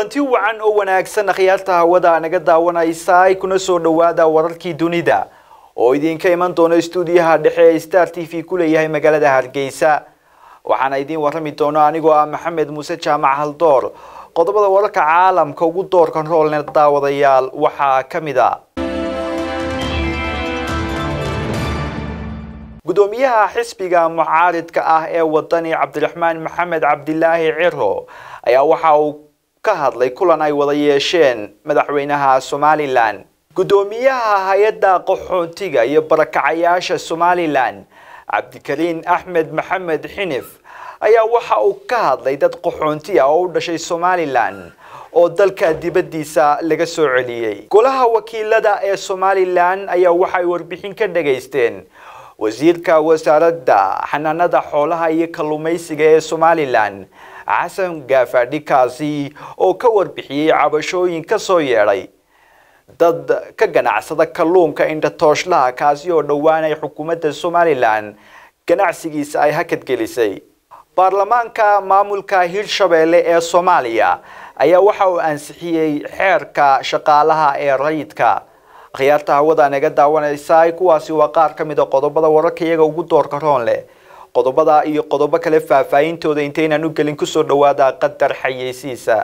kulanti wacan oo wanaagsan akhyaarta hawada naga daawanaysa ay kuna soo dhowaada wararkii dunida oo idinka iman doona stuudiyaha dhexe ee star t v ku leeyahay magaalada hargeysa waxaana idiin warami doono anigoo ah maxamed muuse jaamac haldoor qodobada wararka caalamka ugu doorkan roolna daawadayaal waxaa ka mid a ah. gudoomiyaha xisbiga mucaaridka ah ee wadani cabdiraxmaan maxamed cabdilaahi ciro ayaa waxa uu ka hadlay kulan ay wada yeesheen madaxweynaha somalilan guddoomiyaha hay-adda qaxoontiga iyo barakacayaasha somalilan cabdikariin axmed maxamed xinif ayaa waxa uu ka hadlay dad qaxoonti ah oo u dhashay somalilan oo dalka dibaddiisa laga soo celiyey golaha wakiilada ee somalilan ayaa waxay warbixin ka dhageysteen wasiirka wasaaradda xanaanada xoolaha iyo kalluumaysiga ee somalilan xasan gaafadhi kaasi oo ka warbixiyey cabashooyin ka soo yeedhay dad ka ganacsada kalluunka indhatooshlaha kaasi oo dhowaanay xukuumadda somalilan ganacsigiisa ay hakad gelisay baarlamaanka maamulka hirshabeelle ee soomaaliya ayaa waxa uu ansixiyey xeerka shaqaalaha ee rayidka akhyaarta hawada naga daawanaysa kuwaasi waa qaar ka mid a qodobada wararka iyaga ugu doorka roon leh qodobada iyo qodobo kale faahfaahintooda intaynaan u gelin kusoo dhowaada qadar xayeysiisa